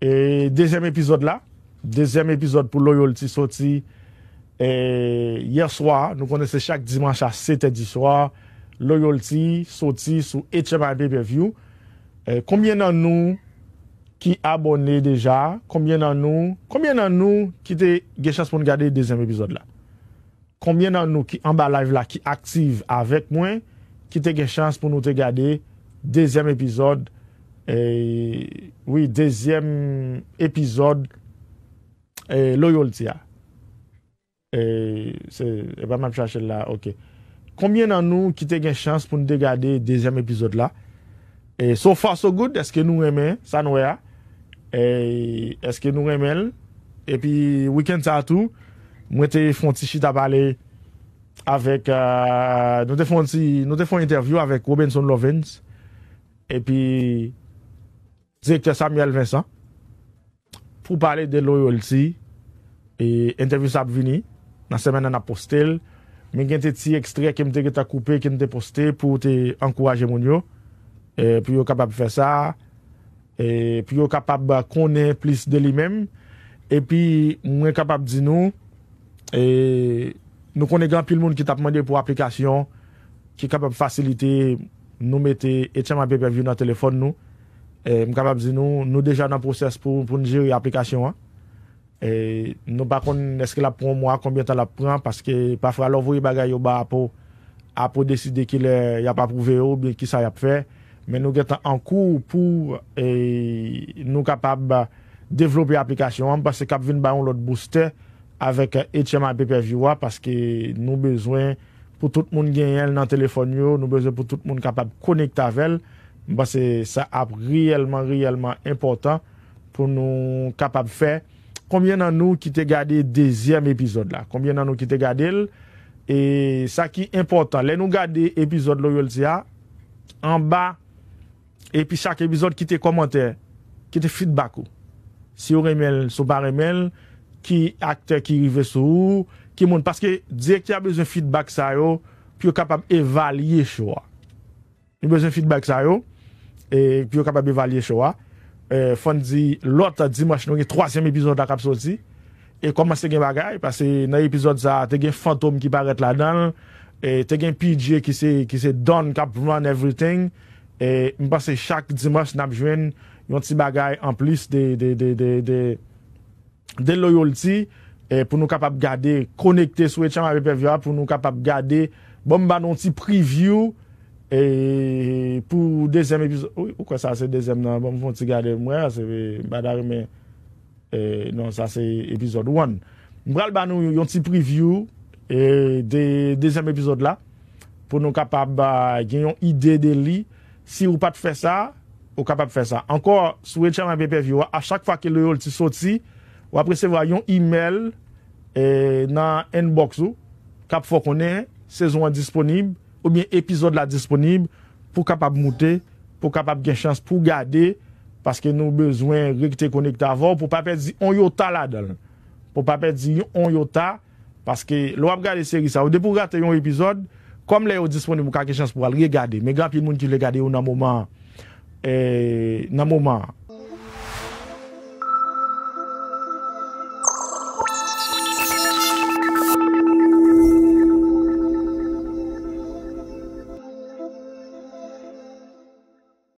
E dezyem epizod la, dezyem epizod pou Loyalty soti. E yerswa, nou konese chak dimansha, sete di swa, Loyalty soti sou HMI Pay Per View. E, koumye nan nou ki abone deja, koumye nan nou, koumye nan nou ki te ge chans pou nou gade dezyem epizod la. Koumye nan nou ki anba live la, ki aktive avek mwen, ki te ge chans pou nou te gade dezyem epizod la. Et, oui, deuxième épisode, et ah. Et c'est pas mal chercher là, ok. Combien d'entre nous qui ont une chance pour nous regarder deuxième épisode là? Et so far so good, est-ce que nous aimons ça nous ah? est? Est-ce que nous aimons? Et puis, week-end ça tout, moi petit avec, euh, nous avons fait nous interview avec Robinson Lovins. Et puis, direkte Samuel Vincent, pou pale de l'oyol ti, et interview sa ap vini, nan semen nan ap postel, men gen te ti ekstria kem te geta koupe, kem te poste pou te ankouraje moun yo, et pou yo kapab fe sa, et pou yo kapab kone plis de li men, et pi mwen kapab di nou, et nou kone gan pil moun ki tap mwende pou aplikasyon, ki kapab fasilite nou mete etyama pepevi nan telefon nou, nous déjà dans le process pour, pour gérer l'application. Et nous ne savons pas est-ce qu'elle prend moi, combien elle prend, parce que parfois, elle envoie des au pour, décider qu'il y a pas prouvé ou bien qui ça a fait. Mais nous sommes en cours pour et, nous capables développer l'application, parce que nous avons un booster avec HMA view parce que nous avons besoin pour tout le monde gagner dans le téléphone, nous besoin pour tout le monde capable de connecter avec elle. Mba se sa ap riyelman, riyelman impotant pou nou kapab fè. Koumye nan nou ki te gade dezyem epizod la? Koumye nan nou ki te gade el? E sa ki impotant, le nou gade epizod lo yon siya, an ba, epi chak epizod ki te komante, ki te feedback ou. Si ou remel, sou ba remel, ki akte ki rive sou, ki moun. Paske diye ki a bezon feedback sa yo, pi yo kapab evalye chou wa. Ni bezon feedback sa yo, Pyo e, kap ap be valye chowa e, Fon di lot a dimash nou gen 3 sem epizod a kap soti E komase gen bagay Pase nan epizod sa te gen fantom ki paret la dan e, Te gen PJ ki se don kap run everything E mpase chak dimash nap jwen Yon ti bagay an plis de loyalty Pou nou kap ap gade Konekte sou e chan ap epizoda Pou nou kap ap gade Bon ban yon ti preview pou dezem epizode ou kwa sa se dezem nan mwen ti gade mwen nan sa se epizode 1 mwen kal ban nou yon ti preview dezem epizode la pou nou kapab gen yon ide de li si ou pat fè sa ou kapab fè sa ankor sou e chanman pepevi a chak fa ke le yon ti soti wapre se vwa yon email nan enbokso kap fò konen sezon an disponib ou mwen epizod la disponib pou kapab mouté, pou kapab gen chans pou gade, paske nou bezwen rekte konekta avon pou pape di yon yota la dal. Po pape di yon yota, paske lou ap gade seri sa. Ou de pou gade yon epizod, kom le yo disponib mou ka gen chans pou al regade. Me gran pi moun ki le gade yo nan mouman, nan mouman.